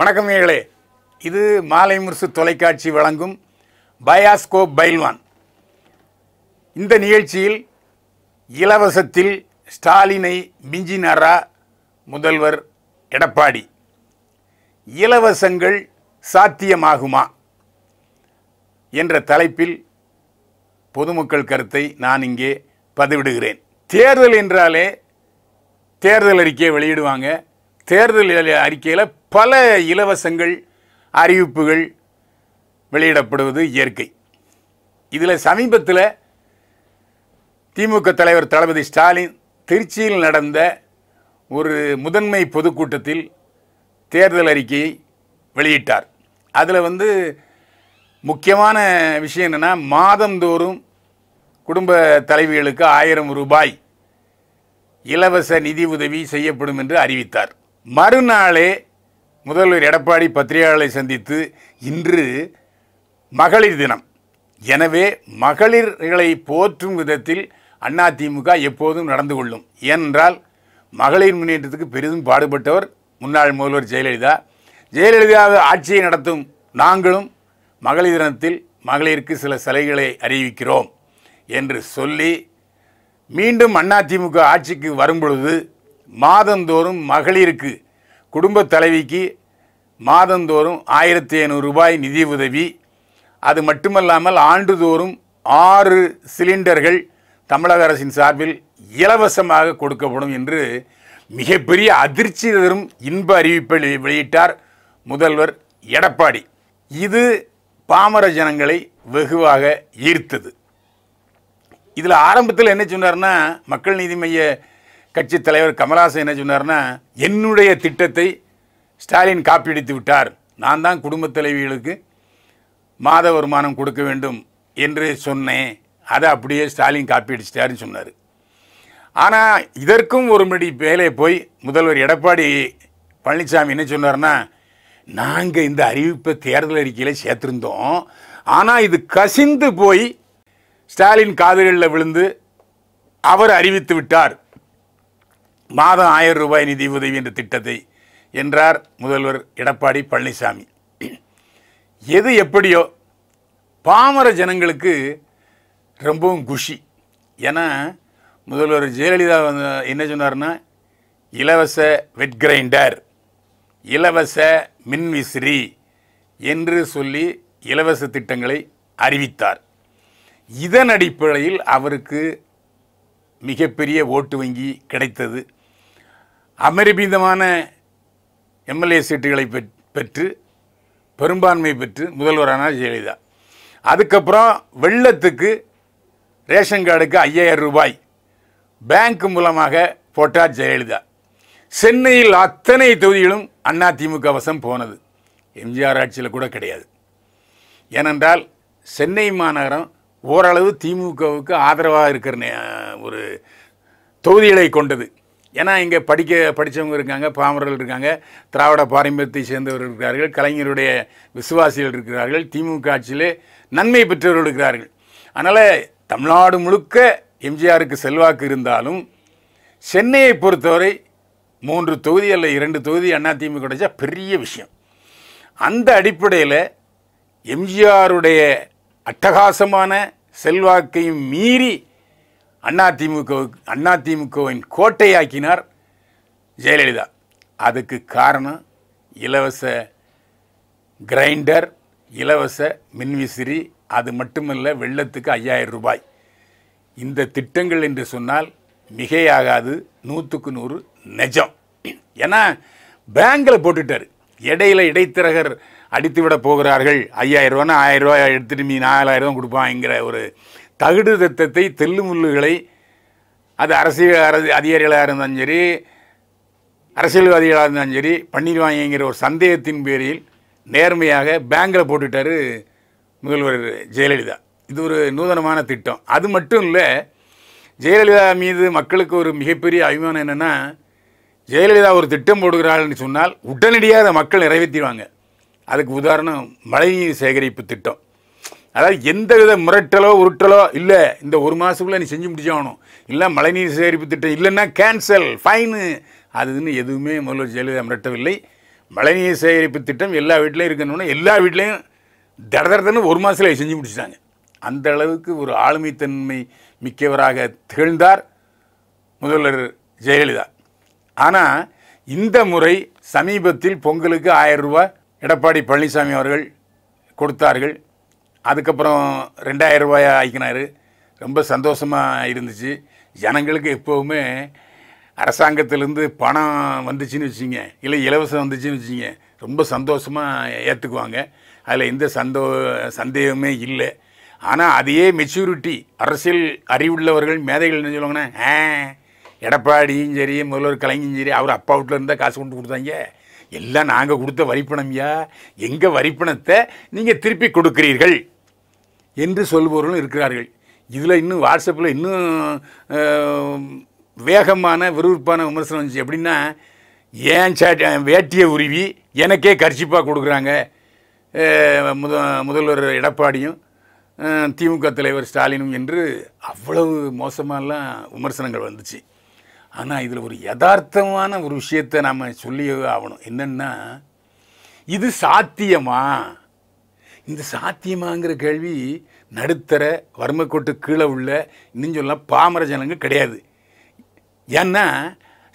வணக்கம் நேர்களே இது மாலை முரசு தொலைக்காட்சி வழங்கும் பயாஸ்கோ பைல்வான் இந்த நிகழ்ச்சியில் இலவசத்தில் ஸ்டாலினை மிஞ்சினாரா முதல்வர் எடப்பாடி இலவசங்கள் சாத்தியமாகுமா என்ற தலைப்பில் பொதுமக்கள் கருத்தை நான் இங்கே பதிவிடுகிறேன் தேர்தல் என்றாலே தேர்தல் அறிக்கையை வெளியிடுவாங்க தேர்தல் அறிக்கையில் பல இலவசங்கள் அறிவிப்புகள் வெளியிடப்படுவது இயற்கை இதில் சமீபத்தில் திமுக தலைவர் தளபதி ஸ்டாலின் திருச்சியில் நடந்த ஒரு முதன்மை பொதுக்கூட்டத்தில் தேர்தல் அறிக்கையை வெளியிட்டார் அதில் வந்து முக்கியமான விஷயம் என்னென்னா மாதந்தோறும் குடும்ப தலைவிகளுக்கு ஆயிரம் ரூபாய் இலவச நிதி உதவி செய்யப்படும் என்று அறிவித்தார் மறுநாளே முதல்வர் எடப்பாடி பத்திரிகையாளர்களை சந்தித்து இன்று மகளிர் தினம் எனவே மகளிர்களை போற்றும் விதத்தில் அதிமுக எப்போதும் நடந்து கொள்ளும் ஏனென்றால் மகளிர் முன்னேற்றத்துக்கு பெரிதும் பாடுபட்டவர் முன்னாள் முதல்வர் ஜெயலலிதா ஜெயலலிதாவை ஆட்சியை நடத்தும் நாங்களும் மகளிர் தினத்தில் மகளிருக்கு சில சிலைகளை அறிவிக்கிறோம் என்று சொல்லி மீண்டும் அதிமுக ஆட்சிக்கு வரும்பொழுது மாதந்தோறும் மகளிருக்கு குடும்ப தலைவிக்கு மாதந்தோறும் ஆயிரத்தி ஐநூறு ரூபாய் நிதி உதவி அது மட்டுமல்லாமல் ஆண்டுதோறும் ஆறு சிலிண்டர்கள் தமிழக அரசின் சார்பில் இலவசமாக கொடுக்கப்படும் என்று மிகப்பெரிய அதிர்ச்சி தரும் இன்ப அறிவிப்பை வெளியிட்டார் முதல்வர் எடப்பாடி இது பாமர ஜனங்களை வெகுவாக ஈர்த்தது இதில் ஆரம்பத்தில் என்ன சொன்னார்னா மக்கள் நீதி மைய கட்சி தலைவர் கமலாசன் என்ன சொன்னார்னா என்னுடைய திட்டத்தை ஸ்டாலின் காப்பியடித்து விட்டார் நான் தான் குடும்பத் தலைவிகளுக்கு மாத வருமானம் கொடுக்க வேண்டும் என்று சொன்னேன் அதை அப்படியே ஸ்டாலின் காப்பியடிச்சிட்டாருன்னு சொன்னார் ஆனால் இதற்கும் ஒரு மடி மேலே போய் முதல்வர் எடப்பாடி பழனிசாமி என்ன சொன்னார்னா நாங்கள் இந்த அறிவிப்பை தேர்தல் அறிக்கையில் சேர்த்துருந்தோம் ஆனால் இது கசிந்து போய் ஸ்டாலின் காதலில் விழுந்து அவர் அறிவித்து விட்டார் மாதம் ஆயிரம் ரூபாய் நிதி உதவி என்ற திட்டத்தை என்றார் முதல்வர் எடப்பாடி பழனிசாமி எது எப்படியோ பாமர ஜனங்களுக்கு ரொம்பவும் குஷி ஏன்னா முதல்வர் ஜெயலலிதா வந்து என்ன சொன்னார்னா இலவச வெட் கிரைண்டர் இலவச மின்விசிறி என்று சொல்லி இலவச திட்டங்களை அறிவித்தார் இதன் அடிப்படையில் அவருக்கு மிகப்பெரிய ஓட்டு வங்கி கிடைத்தது அபரிமிதமான எம்எல்ஏ சீட்டுகளை பெற்று பெரும்பான்மை பெற்று முதல்வரான ஜெயலலிதா அதுக்கப்புறம் வெள்ளத்துக்கு ரேஷன் கார்டுக்கு ஐயாயிரம் ரூபாய் பேங்க் மூலமாக போட்டார் ஜெயலலிதா சென்னையில் அத்தனை தொகுதிகளும் அண்ணா திமுக வசம் போனது எம்ஜிஆர் ஆட்சியில் கூட கிடையாது ஏனென்றால் சென்னை மாநகரம் ஓரளவு திமுகவுக்கு ஆதரவாக இருக்கிற ஒரு தொகுதிகளை கொண்டது ஏன்னா இங்கே படிக்க படித்தவங்க இருக்காங்க பாமரர்கள் இருக்காங்க திராவிட பாரம்பரியத்தை சேர்ந்தவர்கள் இருக்கிறார்கள் கலைஞருடைய விசுவாசிகள் இருக்கிறார்கள் திமுக ஆட்சியிலே நன்மை பெற்றவர்கள் இருக்கிறார்கள் அதனால் தமிழ்நாடு முழுக்க எம்ஜிஆருக்கு செல்வாக்கு இருந்தாலும் சென்னையை பொறுத்தவரை மூன்று தொகுதி அல்ல இரண்டு தொகுதி திமுக கிடைச்சா பெரிய விஷயம் அந்த அடிப்படையில் எம்ஜிஆருடைய அட்டகாசமான செல்வாக்கையும் மீறி அண்ணா திமுகவுக்கு அண்ணா திமுகவின் கோட்டையாக்கினார் ஜெயலலிதா அதுக்கு காரணம் இலவச கிரைண்டர் இலவச மின்விசிறி அது மட்டுமல்ல வெள்ளத்துக்கு ஐயாயிரம் ரூபாய் இந்த திட்டங்கள் என்று சொன்னால் மிகையாகாது நூற்றுக்கு நூறு நெஜம் ஏன்னா பேங்கில் போட்டுட்டார் இடையில இடைத்தரகர் அடித்து விட போகிறார்கள் ஐயாயிரம் ரூபானா ஆயிரம் ரூபாய் எடுத்துகிட்டு மீ நாலாயிரம் கொடுப்பாங்கிற ஒரு தகுடு தத்தத்தை தெல்லு முள்ளுகளை அது அரசியல் அரசு அதிகாரிகளாக இருந்தாலும் சரி அரசியல்வாதிகளாக இருந்தாலும் சரி பண்ணிடுவாங்கிற ஒரு சந்தேகத்தின் பேரில் நேர்மையாக பேங்கில் போட்டுட்டார் முதல்வர் ஜெயலலிதா இது ஒரு நூதனமான திட்டம் அது மட்டும் இல்லை ஜெயலலிதா மீது மக்களுக்கு ஒரு மிகப்பெரிய அபிமானம் என்னென்னா ஜெயலலிதா ஒரு திட்டம் போடுகிறாள்னு சொன்னால் உடனடியாக அதை மக்கள் நிறைவேற்றிடுவாங்க அதுக்கு உதாரணம் மழை சேகரிப்பு திட்டம் அதாவது எந்த வித முரட்டலோ உருட்டலோ இல்லை இந்த ஒரு மாதத்துக்குள்ளே நீ செஞ்சு முடிச்சாகணும் இல்லை மழைநீர் சேகரிப்பு திட்டம் இல்லைன்னா கேன்சல் ஃபைனு அதுன்னு எதுவுமே முதல்வர் ஜெயலலிதா மிரட்டவில்லை மழைநீர் சேகரிப்பு திட்டம் எல்லா வீட்லேயும் இருக்கணும்னா எல்லா வீட்லேயும் தட ஒரு மாதத்தில் செஞ்சு முடிச்சிட்டாங்க அந்த அளவுக்கு ஒரு ஆளுமைத்தன்மை மிக்கவராக திகழ்ந்தார் முதல்வர் ஜெயலலிதா ஆனால் இந்த முறை சமீபத்தில் பொங்கலுக்கு ஆயிரம் ரூபாய் எடப்பாடி பழனிசாமி அவர்கள் கொடுத்தார்கள் அதுக்கப்புறம் ரெண்டாயிரம் ரூபாய் ஆக்கினார் ரொம்ப சந்தோஷமாக இருந்துச்சு ஜனங்களுக்கு எப்போவுமே அரசாங்கத்திலேருந்து பணம் வந்துச்சுன்னு வச்சுங்க இல்லை இலவசம் வந்துச்சுன்னு வச்சுங்க ரொம்ப சந்தோஷமாக ஏற்றுக்குவாங்க அதில் எந்த சந்தோ சந்தேகமே இல்லை ஆனால் அதையே மெச்சூரிட்டி அரசியல் அறிவுள்ளவர்கள் மேதைகள் என்ன சொல்லுவாங்கன்னா எடப்பாடியும் சரி முதல்வர் கலைஞரும் சரி அவர் அப்பா வீட்டில் இருந்தால் காசு கொண்டு கொடுத்தாங்க எல்லாம் நாங்கள் கொடுத்த வரிப்பணம்யா எங்கள் வரிப்பணத்தை நீங்கள் திருப்பி கொடுக்கிறீர்கள் என்று சொல்பவர்களும் இருக்கிறார்கள் இதில் இன்னும் வாட்ஸ்அப்பில் இன்னும் வேகமான விறுவிறுப்பான விமர்சனம் வந்துச்சு எப்படின்னா ஏன் சாட் வேட்டியை உருவி எனக்கே கர்ச்சிப்பாக கொடுக்குறாங்க முத முதல்வர் எடப்பாடியும் திமுக தலைவர் ஸ்டாலினும் என்று அவ்வளவு மோசமாலாம் விமர்சனங்கள் வந்துச்சு ஆனால் இதில் ஒரு யதார்த்தமான ஒரு விஷயத்தை நாம் சொல்லியே ஆகணும் என்னென்னா இது சாத்தியமா இந்த சாத்தியமாங்கிற கேள்வி நடுத்தர வறுமைக்கோட்டு கீழே உள்ள இன்னும் சொல்லலாம் பாமர ஜனங்க கிடையாது ஏன்னா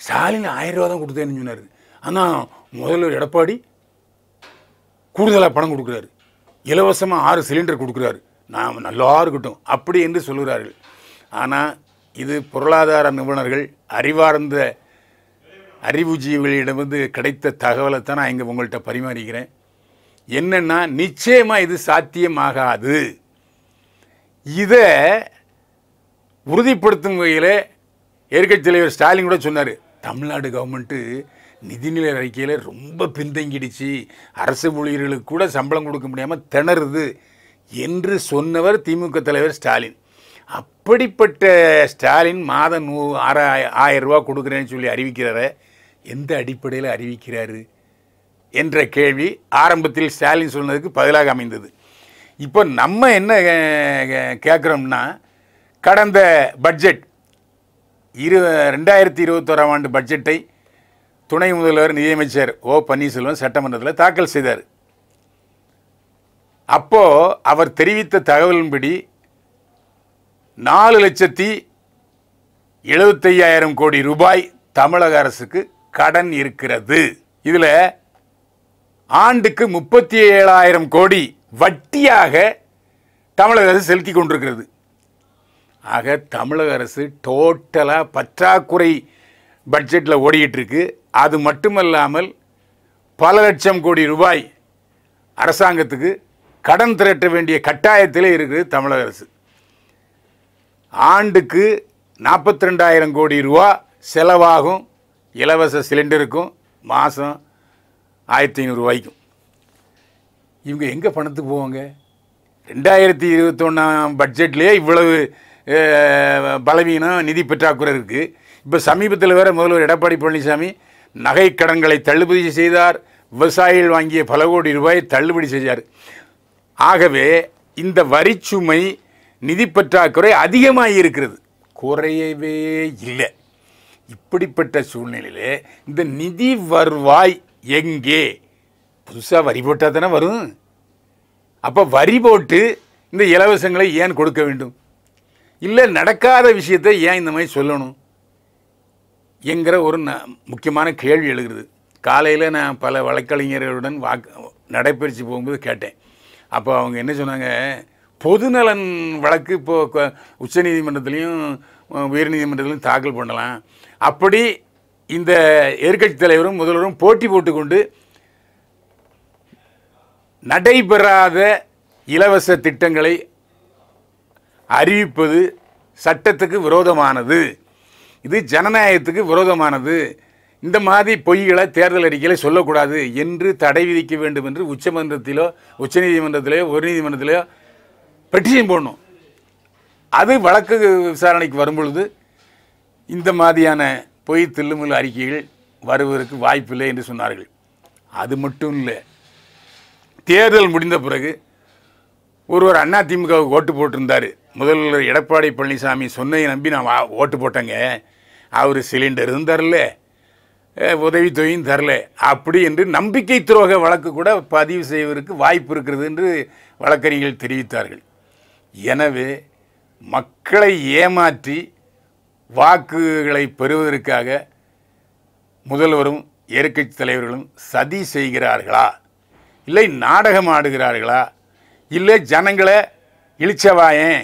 ஸ்டாலின் ஆயிரம் ரூபா தான் கொடுத்தேன்னு சொன்னார் ஆனால் முதல்ல எடப்பாடி கூடுதலாக பணம் கொடுக்குறாரு இலவசமாக ஆறு சிலிண்டர் கொடுக்குறாரு நாம் நல்லா இருக்கட்டும் அப்படி என்று சொல்கிறார்கள் ஆனால் இது பொருளாதார நிபுணர்கள் அறிவார்ந்த அறிவுஜீவிகளிடமிருந்து கிடைத்த தகவலை தான் நான் இங்கே உங்கள்கிட்ட பரிமாறிக்கிறேன் என்னென்னா நிச்சயமாக இது சாத்தியமாகாது இதை உறுதிப்படுத்தும் வகையில் ஏற்கட்சி தலைவர் ஸ்டாலின் கூட சொன்னார் தமிழ்நாடு கவர்மெண்ட்டு நிதிநிலை அறிக்கையில் ரொம்ப பின்தங்கிடுச்சு அரசு ஊழியர்களுக்கு கூட சம்பளம் கொடுக்க முடியாமல் திணறுது என்று சொன்னவர் திமுக தலைவர் ஸ்டாலின் இப்படிப்பட்ட ஸ்டாலின் மாதம் நூ ஆறா ஆயிரம் ரூபா கொடுக்குறேன்னு சொல்லி அறிவிக்கிறார எந்த அடிப்படையில் அறிவிக்கிறாரு என்ற கேள்வி ஆரம்பத்தில் ஸ்டாலின் சொன்னதுக்கு பதிலாக அமைந்தது இப்போ நம்ம என்ன கேட்குறோம்னா கடந்த பட்ஜெட் இரு ரெண்டாயிரத்தி இருபத்தோராம் ஆண்டு பட்ஜெட்டை துணை முதல்வர் நிதியமைச்சர் ஓ பன்னீர்செல்வம் சட்டமன்றத்தில் தாக்கல் செய்தார் அப்போது அவர் தெரிவித்த தகவலின்படி நாலு லட்சத்தி எழுபத்தையாயிரம் கோடி ரூபாய் தமிழக அரசுக்கு கடன் இருக்கிறது இதில் ஆண்டுக்கு முப்பத்தி ஏழாயிரம் கோடி வட்டியாக தமிழக அரசு செலுத்தி கொண்டிருக்கிறது ஆக தமிழக அரசு டோட்டலாக பற்றாக்குறை பட்ஜெட்டில் ஓடிக்கிட்டு இருக்கு அது மட்டுமல்லாமல் பல லட்சம் கோடி ரூபாய் அரசாங்கத்துக்கு கடன் திரட்ட வேண்டிய கட்டாயத்திலே இருக்குது தமிழக அரசு ஆண்டுக்கு நாற்பத்தி ரெண்டாயிரம் கோடி ரூபா செலவாகும் இலவச சிலிண்டருக்கும் மாதம் ஆயிரத்தி ஐநூறுரூவாய்க்கும் இவங்க எங்கே பணத்துக்கு போவாங்க ரெண்டாயிரத்தி இருபத்தொன்னாம் பட்ஜெட்லேயே இவ்வளவு பலவீனம் நிதி பற்றாக்குறை இருக்குது இப்போ சமீபத்தில் வேறு முதல்வர் எடப்பாடி பழனிசாமி நகை கடன்களை தள்ளுபடி செய்தார் விவசாயிகள் வாங்கிய பல கோடி ரூபாயை தள்ளுபடி செய்தார் ஆகவே இந்த வரிச்சுமை நிதி பற்றாக்குறை அதிகமாக இருக்கிறது குறையவே இல்லை இப்படிப்பட்ட சூழ்நிலையில் இந்த நிதி வருவாய் எங்கே புதுசாக வரி போட்டால் தானே வரும் அப்போ வரி போட்டு இந்த இலவசங்களை ஏன் கொடுக்க வேண்டும் இல்லை நடக்காத விஷயத்தை ஏன் இந்த மாதிரி சொல்லணும் என்கிற ஒரு ந முக்கியமான கேள்வி எழுகிறது காலையில் நான் பல வழக்கறிஞர்களுடன் வாக்கு நடைபயிற்சி போகும்போது கேட்டேன் அப்போ அவங்க என்ன சொன்னாங்க பொதுநலன் வழக்கு இப்போது உச்சநீதிமன்றத்துலேயும் உயர்நீதிமன்றத்திலையும் தாக்கல் பண்ணலாம் அப்படி இந்த எதிர்கட்சி தலைவரும் முதல்வரும் போட்டி போட்டுக்கொண்டு நடைபெறாத இலவச திட்டங்களை அறிவிப்பது சட்டத்துக்கு விரோதமானது இது ஜனநாயகத்துக்கு விரோதமானது இந்த மாதிரி பொய்களை தேர்தல் அறிக்கையில் சொல்லக்கூடாது என்று தடை விதிக்க வேண்டும் என்று உச்சமன்றத்திலோ உச்சநீதிமன்றத்திலேயோ ஒரு நீதிமன்றத்திலேயோ பெட்டிஷன் போடணும் அது வழக்கு விசாரணைக்கு வரும்பொழுது இந்த மாதிரியான பொய் தில்லுமுல் அறிக்கைகள் வருவதற்கு வாய்ப்பில்லை என்று சொன்னார்கள் அது மட்டும் இல்லை தேர்தல் முடிந்த பிறகு ஒருவர் அண்ணா திமுகவுக்கு ஓட்டு போட்டிருந்தார் முதல்வர் எடப்பாடி பழனிசாமி சொன்னையை நம்பி நான் ஓட்டு போட்டேங்க அவர் சிலிண்டரும் தரல உதவித்தொகையும் தரல அப்படி என்று நம்பிக்கை துரோக வழக்கு கூட பதிவு செய்வதற்கு வாய்ப்பு இருக்கிறது என்று வழக்கறிஞர்கள் தெரிவித்தார்கள் எனவே மக்களை ஏமாற்றி வாக்குகளை பெறுவதற்காக முதல்வரும் எதிர்கட்சி தலைவர்களும் சதி செய்கிறார்களா இல்லை நாடகம் ஆடுகிறார்களா இல்லை ஜனங்களை இழிச்சவாயன்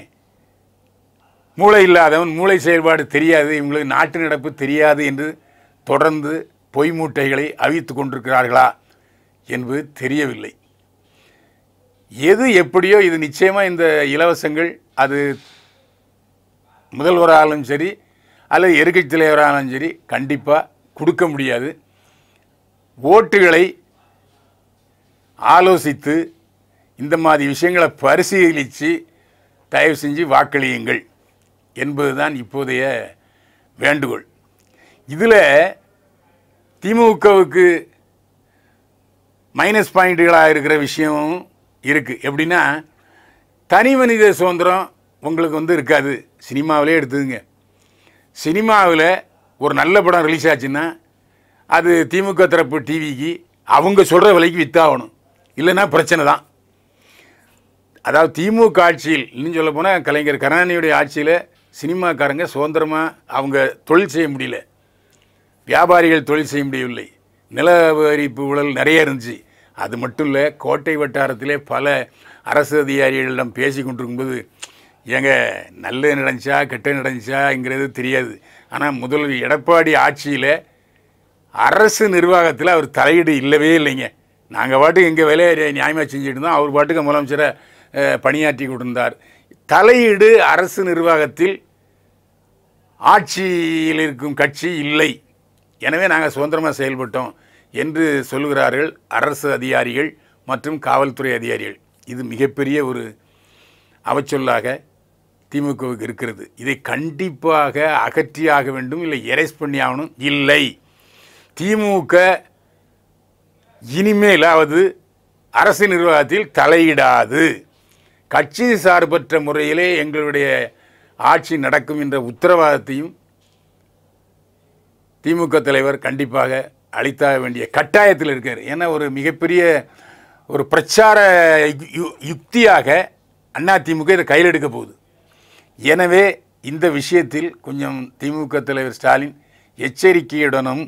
மூளை இல்லாதவன் மூளை செயல்பாடு தெரியாது இவங்களுக்கு நாட்டு நடப்பு தெரியாது என்று தொடர்ந்து பொய் மூட்டைகளை அவித்து கொண்டிருக்கிறார்களா என்பது தெரியவில்லை எது எப்படியோ இது நிச்சயமாக இந்த இலவசங்கள் அது முதல்வராலும் சரி அல்லது எதிர்கட்சி தலைவராலும் சரி கண்டிப்பாக கொடுக்க முடியாது ஓட்டுகளை ஆலோசித்து இந்த மாதிரி விஷயங்களை பரிசீலித்து தயவு செஞ்சு வாக்களியுங்கள் என்பது தான் இப்போதைய வேண்டுகோள் இதில் திமுகவுக்கு மைனஸ் பாயிண்ட்டுகளாக இருக்கிற விஷயமும் இருக்குது எப்படின்னா தனி மனித சுதந்திரம் உங்களுக்கு வந்து இருக்காது சினிமாவிலே எடுத்துதுங்க சினிமாவில் ஒரு நல்ல படம் ரிலீஸ் ஆச்சுன்னா அது திமுக தரப்பு டிவிக்கு அவங்க சொல்கிற விலைக்கு வித்தாகணும் இல்லைன்னா பிரச்சனை தான் அதாவது திமுக ஆட்சியில் இன்னும் சொல்ல போனால் கலைஞர் கருணாநிதியுடைய ஆட்சியில் சினிமாக்காரங்க சுதந்திரமாக அவங்க தொழில் செய்ய முடியல வியாபாரிகள் தொழில் செய்ய முடியவில்லை நிலவரிப்பு வரிப்பு ஊழல் நிறைய இருந்துச்சு அது மட்டும் இல்லை கோட்டை வட்டாரத்திலே பல அரசு அதிகாரிகளிடம் பேசி கொண்டிருக்கும்போது ஏங்க நல்ல நடந்துச்சா கெட்ட நடந்துச்சாங்கிறது தெரியாது ஆனால் முதல்வர் எடப்பாடி ஆட்சியில் அரசு நிர்வாகத்தில் அவர் தலையீடு இல்லவே இல்லைங்க நாங்கள் பாட்டுக்கு எங்கள் வேலையை நியாயமாக செஞ்சுட்டு இருந்தோம் அவர் பாட்டுக்கு முதலமைச்சரை பணியாற்றி கொண்டிருந்தார் தலையீடு அரசு நிர்வாகத்தில் ஆட்சியில் இருக்கும் கட்சி இல்லை எனவே நாங்கள் சுதந்திரமாக செயல்பட்டோம் என்று சொல்கிறார்கள் அரசு அதிகாரிகள் மற்றும் காவல்துறை அதிகாரிகள் இது மிகப்பெரிய ஒரு அவச்சொல்லாக திமுகவுக்கு இருக்கிறது இதை கண்டிப்பாக அகற்றியாக வேண்டும் இல்லை எரேஸ் பண்ணி ஆகணும் இல்லை திமுக இனிமேலாவது அரசு நிர்வாகத்தில் தலையிடாது கட்சி சார்பற்ற முறையிலே எங்களுடைய ஆட்சி நடக்கும் என்ற உத்தரவாதத்தையும் திமுக தலைவர் கண்டிப்பாக அளித்தாக வேண்டிய கட்டாயத்தில் இருக்கார் ஏன்னா ஒரு மிகப்பெரிய ஒரு பிரச்சார யுக்தியாக அதிமுக இதை கையில் எடுக்க போகுது எனவே இந்த விஷயத்தில் கொஞ்சம் திமுக தலைவர் ஸ்டாலின் எச்சரிக்கையுடனும்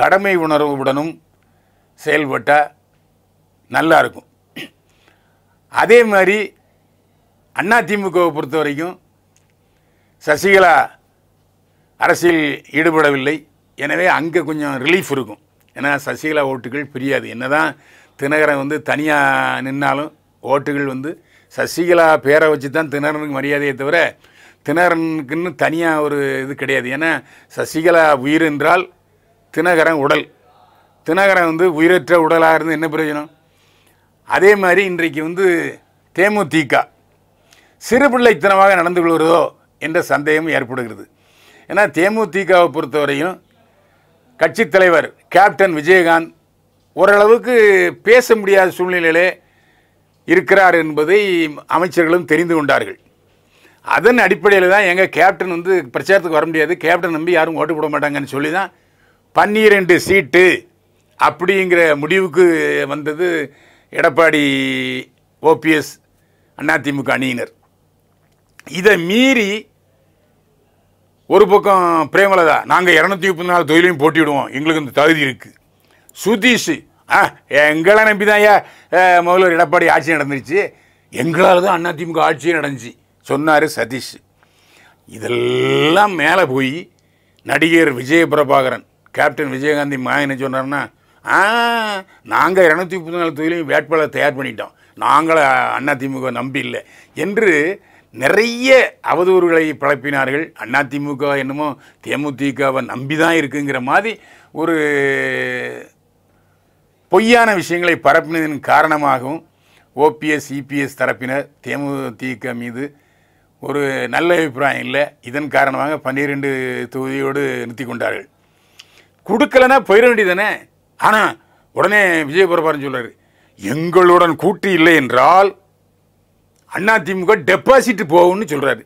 கடமை உணர்வுடனும் செயல்பட்டால் நல்லாயிருக்கும் அதே மாதிரி அதிமுகவை பொறுத்த வரைக்கும் சசிகலா அரசியல் ஈடுபடவில்லை எனவே அங்கே கொஞ்சம் ரிலீஃப் இருக்கும் ஏன்னா சசிகலா ஓட்டுகள் பிரியாது என்ன தான் தினகரன் வந்து தனியாக நின்னாலும் ஓட்டுகள் வந்து சசிகலா பேரை வச்சு தான் தினகரனுக்கு மரியாதையை தவிர தினகரனுக்குன்னு தனியாக ஒரு இது கிடையாது ஏன்னா சசிகலா உயிர் என்றால் தினகரன் உடல் தினகரன் வந்து உயிரற்ற உடலாக இருந்து என்ன பிரயோஜனம் அதே மாதிரி இன்றைக்கு வந்து தேமுதிக சிறுபிள்ளைத்தனமாக நடந்து கொள்கிறதோ என்ற சந்தேகம் ஏற்படுகிறது ஏன்னா தேமுதிகவை பொறுத்தவரையும் கட்சி தலைவர் கேப்டன் விஜயகாந்த் ஓரளவுக்கு பேச முடியாத சூழ்நிலையிலே இருக்கிறார் என்பதை அமைச்சர்களும் தெரிந்து கொண்டார்கள் அதன் அடிப்படையில் தான் எங்கள் கேப்டன் வந்து பிரச்சாரத்துக்கு வர முடியாது கேப்டன் நம்பி யாரும் ஓட்டு போட மாட்டாங்கன்னு சொல்லி தான் பன்னிரெண்டு சீட்டு அப்படிங்கிற முடிவுக்கு வந்தது எடப்பாடி ஓபிஎஸ் அதிமுக அணியினர் இதை மீறி ஒரு பக்கம் பிரேமலதா நாங்கள் இரநூத்தி முப்பத்தி நாலு தொழிலையும் போட்டிவிடுவோம் எங்களுக்கு இந்த தகுதி இருக்குது சுதீஷ் ஆ எங்களை நம்பி தான் ஏன் முதல்வர் எடப்பாடி ஆட்சி நடந்துருச்சு எங்களால் தான் அதிமுக ஆட்சியும் நடந்துச்சு சொன்னார் சதீஷ் இதெல்லாம் மேலே போய் நடிகர் விஜய பிரபாகரன் கேப்டன் விஜயகாந்தி மாயனை சொன்னார்னா ஆ நாங்கள் இரநூத்தி முப்பத்தி நாலு தொழிலையும் வேட்பாளர் தயார் பண்ணிட்டோம் நாங்களும் அதிமுக நம்பி இல்லை என்று நிறைய அவதூறுகளை அண்ணா திமுக என்னமோ தேமுதிகவை நம்பி தான் இருக்குங்கிற மாதிரி ஒரு பொய்யான விஷயங்களை பரப்பினதன் காரணமாகவும் ஓபிஎஸ் இபிஎஸ் தரப்பினர் தேமுதிக மீது ஒரு நல்ல அபிப்பிராயம் இல்லை இதன் காரணமாக பன்னிரெண்டு தொகுதியோடு நிறுத்தி கொண்டார்கள் கொடுக்கலன்னா போயிட வேண்டியதானே ஆனால் உடனே விஜயபுரபாரன் சொல்கிறார் எங்களுடன் கூட்டு இல்லை என்றால் அண்ணா திமுக டெபாசிட் போகும்னு சொல்கிறாரு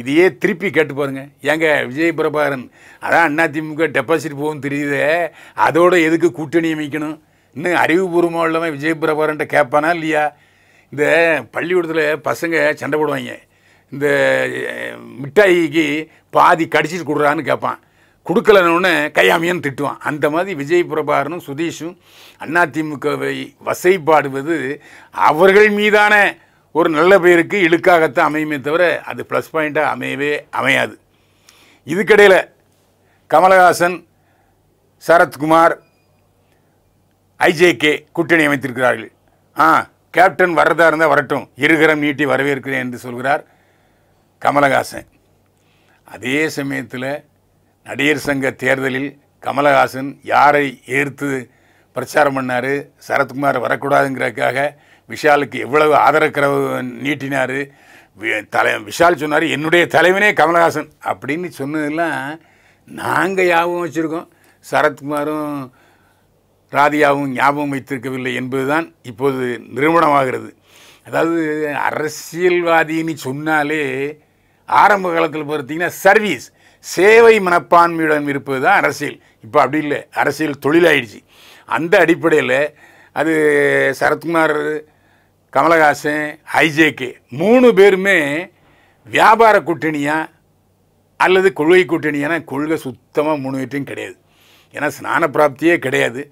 இதையே திருப்பி கேட்டு பாருங்க ஏங்க விஜய் பிரபாகரன் அதான் அண்ணா திமுக டெபாசிட் போகும் தெரியுது அதோட எதுக்கு கூட்டணி அமைக்கணும் இன்னும் அறிவுபூர்வமாக இல்லாமல் விஜய் பிரபாகரன்ட்ட கேட்பானா இல்லையா இந்த பள்ளிக்கூடத்தில் பசங்க சண்டை போடுவாங்க இந்த மிட்டாய்க்கு பாதி கடிச்சிட்டு கொடுறான்னு கேட்பான் கொடுக்கலன்னு கையாமியன்னு திட்டுவான் அந்த மாதிரி விஜய் பிரபாகரனும் சுதீஷும் அதிமுகவை வசைப்பாடுவது அவர்கள் மீதான ஒரு நல்ல பெயருக்கு இழுக்காகத்தான் அமையுமே தவிர அது ப்ளஸ் பாயிண்ட்டாக அமையவே அமையாது இதுக்கிடையில் கமலஹாசன் சரத்குமார் ஐஜேகே கூட்டணி அமைத்திருக்கிறார்கள் ஆ கேப்டன் வரதா இருந்தால் வரட்டும் இருகரம் நீட்டி வரவேற்கிறேன் என்று சொல்கிறார் கமலஹாசன் அதே சமயத்தில் நடிகர் சங்க தேர்தலில் கமலஹாசன் யாரை ஏற்று பிரச்சாரம் பண்ணார் சரத்குமார் வரக்கூடாதுங்கிறதுக்காக விஷாலுக்கு எவ்வளவு ஆதரக்கிறவு நீட்டினார் தலை விஷால் சொன்னார் என்னுடைய தலைவனே கமல்ஹாசன் அப்படின்னு சொன்னதெல்லாம் நாங்கள் ஞாபகம் வச்சுருக்கோம் சரத்குமாரும் ராதியாவும் ஞாபகம் வைத்திருக்கவில்லை என்பதுதான் இப்போது நிறுவனமாகிறது அதாவது அரசியல்வாதின்னு சொன்னாலே ஆரம்ப காலத்தில் பார்த்தீங்கன்னா சர்வீஸ் சேவை மனப்பான்மையுடன் இருப்பது தான் அரசியல் இப்போ அப்படி இல்லை அரசியல் தொழிலாயிடுச்சு அந்த அடிப்படையில் அது சரத்குமார் கமலஹாசன் ஐஜேகே மூணு பேருமே வியாபார கூட்டணியா அல்லது கொள்கை கூட்டணியான கொள்கை சுத்தமாக மூணு பேர்ட்டையும் கிடையாது ஏன்னா ஸ்நான பிராப்தியே கிடையாது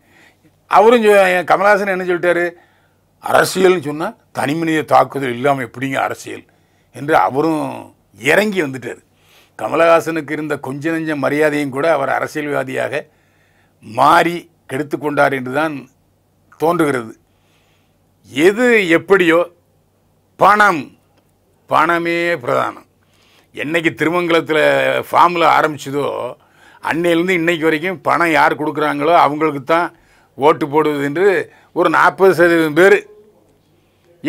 அவரும் கமலஹாசன் என்ன சொல்லிட்டாரு அரசியல்னு சொன்னால் தனிமனித தாக்குதல் இல்லாமல் எப்படிங்க அரசியல் என்று அவரும் இறங்கி வந்துட்டார் கமலஹாசனுக்கு இருந்த கொஞ்ச நெஞ்ச மரியாதையும் கூட அவர் அரசியல்வாதியாக மாறி கெடுத்து கொண்டார் என்று தான் தோன்றுகிறது எது எப்படியோ பணம் பணமே பிரதானம் என்றைக்கு திருமங்கலத்தில் ஃபார்மில் ஆரம்பிச்சதோ அன்னையிலேருந்து இன்றைக்கு வரைக்கும் பணம் யார் கொடுக்குறாங்களோ அவங்களுக்கு தான் ஓட்டு போடுவது என்று ஒரு நாற்பது சதவீதம் பேர்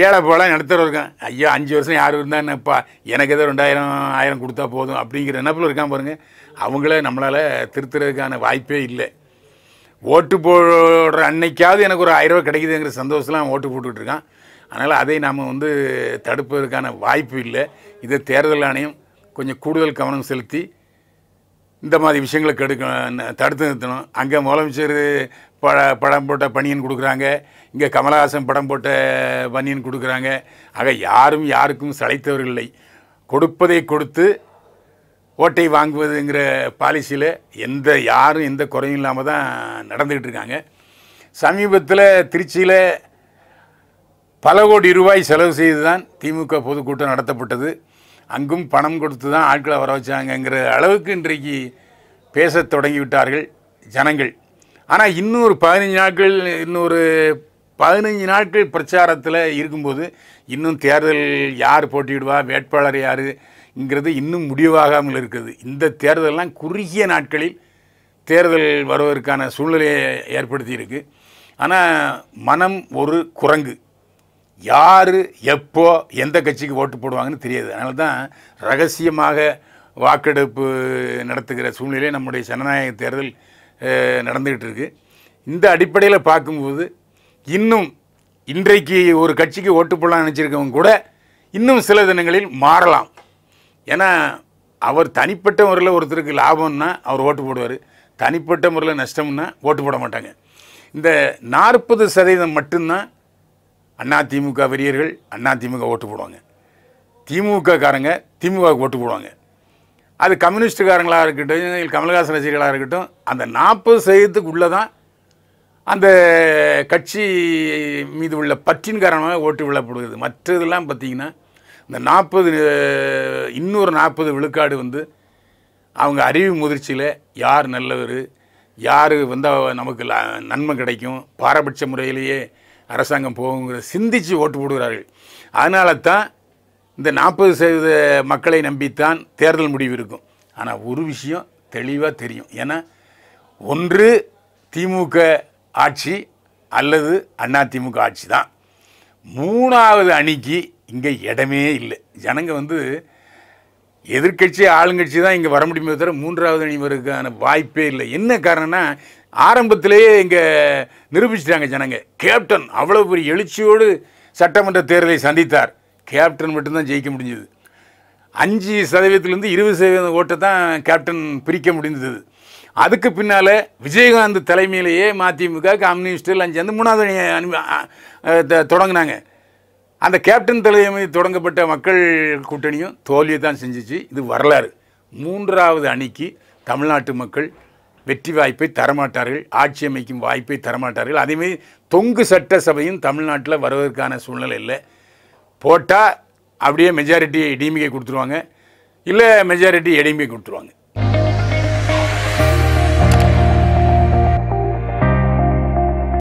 ஏழை போல நடத்துகிற இருக்கேன் ஐயா அஞ்சு வருஷம் யார் இருந்தால் என்னப்பா எனக்கு ஏதோ ரெண்டாயிரம் ஆயிரம் கொடுத்தா போதும் அப்படிங்கிற நினப்பில் இருக்கான் பாருங்கள் அவங்கள நம்மளால் திருத்துறதுக்கான வாய்ப்பே இல்லை ஓட்டு போடுற அன்னைக்காவது எனக்கு ஒரு ஆயிரம் ரூபா கிடைக்குதுங்கிற சந்தோஷம்லாம் ஓட்டு போட்டுக்கிட்டுருக்கான் அதனால் அதை நாம் வந்து தடுப்பதற்கான வாய்ப்பு இல்லை இதை தேர்தல் ஆணையம் கொஞ்சம் கூடுதல் கவனம் செலுத்தி இந்த மாதிரி விஷயங்களை கெடுக்க தடுத்து நிறுத்தணும் அங்கே முதலமைச்சர் பட படம் போட்ட பணியன் கொடுக்குறாங்க இங்கே கமலஹாசன் படம் போட்ட பணியன் கொடுக்குறாங்க ஆக யாரும் யாருக்கும் சளைத்தவர்கள் இல்லை கொடுப்பதை கொடுத்து ஓட்டை வாங்குவதுங்கிற பாலிசியில் எந்த யாரும் எந்த குறையும் இல்லாமல் தான் நடந்துக்கிட்டு இருக்காங்க சமீபத்தில் திருச்சியில் பல கோடி ரூபாய் செலவு செய்து தான் திமுக பொதுக்கூட்டம் நடத்தப்பட்டது அங்கும் பணம் கொடுத்து தான் ஆட்களை வர வச்சாங்கங்கிற அளவுக்கு இன்றைக்கு பேச தொடங்கிவிட்டார்கள் ஜனங்கள் ஆனால் இன்னொரு பதினஞ்சு நாட்கள் இன்னொரு பதினஞ்சு நாட்கள் பிரச்சாரத்தில் இருக்கும்போது இன்னும் தேர்தல் யார் போட்டியிடுவா வேட்பாளர் யார் ங்கிறது இன்னும் முடிவாகாமல் இருக்குது இந்த தேர்தலெலாம் குறுகிய நாட்களில் தேர்தல் வருவதற்கான சூழ்நிலையை ஏற்படுத்தியிருக்கு ஆனால் மனம் ஒரு குரங்கு யார் எப்போ எந்த கட்சிக்கு ஓட்டு போடுவாங்கன்னு தெரியாது அதனால தான் ரகசியமாக வாக்கெடுப்பு நடத்துகிற சூழ்நிலை நம்முடைய ஜனநாயக தேர்தல் நடந்துக்கிட்டு இருக்குது இந்த அடிப்படையில் பார்க்கும்போது இன்னும் இன்றைக்கு ஒரு கட்சிக்கு ஓட்டு போடலாம்னு நினச்சிருக்கவங்க கூட இன்னும் சில தினங்களில் மாறலாம் ஏன்னா அவர் தனிப்பட்ட முறையில் ஒருத்தருக்கு லாபம்னா அவர் ஓட்டு போடுவார் தனிப்பட்ட முறையில் நஷ்டம்னா ஓட்டு போட மாட்டாங்க இந்த நாற்பது சதவீதம் மட்டும்தான் அதிமுக வெறியர்கள் அதிமுக ஓட்டு போடுவாங்க திமுககாரங்க திமுகவுக்கு ஓட்டு போடுவாங்க அது கம்யூனிஸ்டுக்காரங்களாக இருக்கட்டும் கமல்ஹாசன் ரசிகர்களாக இருக்கட்டும் அந்த நாற்பது சதவீதத்துக்கு உள்ளே தான் அந்த கட்சி மீது உள்ள பற்றின் காரணமாக ஓட்டு விழப்படுகிறது மற்றதெல்லாம் பார்த்திங்கன்னா இந்த நாற்பது இன்னொரு நாற்பது விழுக்காடு வந்து அவங்க அறிவு முதிர்ச்சியில் யார் நல்லவர் யார் வந்து நமக்கு நன்மை கிடைக்கும் பாரபட்ச முறையிலேயே அரசாங்கம் போகுங்கிற சிந்தித்து ஓட்டு போடுகிறார்கள் அதனால தான் இந்த நாற்பது சதவீத மக்களை நம்பித்தான் தேர்தல் முடிவு இருக்கும் ஆனால் ஒரு விஷயம் தெளிவாக தெரியும் ஏன்னா ஒன்று திமுக ஆட்சி அல்லது அதிமுக ஆட்சி தான் மூணாவது அணிக்கு இங்கே இடமே இல்லை ஜனங்க வந்து எதிர்கட்சி ஆளுங்கட்சி தான் இங்கே வர முடியுமே தவிர மூன்றாவது அணிவருக்கான வாய்ப்பே இல்லை என்ன காரணம்னா ஆரம்பத்திலேயே இங்கே நிரூபிச்சிட்டாங்க ஜனங்க கேப்டன் அவ்வளோ பெரிய எழுச்சியோடு சட்டமன்ற தேர்தலை சந்தித்தார் கேப்டன் மட்டும்தான் ஜெயிக்க முடிஞ்சது அஞ்சு சதவீதத்துலேருந்து இருபது சதவீதம் ஓட்டை தான் கேப்டன் பிரிக்க முடிந்தது அதுக்கு பின்னால் விஜயகாந்த் தலைமையிலேயே மதிமுக கம்யூனிஸ்ட்டு அந்த மூணாவது அணி தொடங்கினாங்க அந்த கேப்டன் தலைமை தொடங்கப்பட்ட மக்கள் கூட்டணியும் தோல்வியை தான் செஞ்சிச்சு இது வரலாறு மூன்றாவது அணிக்கு தமிழ்நாட்டு மக்கள் வெற்றி வாய்ப்பை தரமாட்டார்கள் ஆட்சி அமைக்கும் வாய்ப்பை தரமாட்டார்கள் அதேமாரி தொங்கு சட்டசபையும் தமிழ்நாட்டில் வருவதற்கான சூழ்நிலை இல்லை போட்டால் அப்படியே மெஜாரிட்டி டிஎம்கே கொடுத்துருவாங்க இல்லை மெஜாரிட்டி எடிஎம்கே கொடுத்துருவாங்க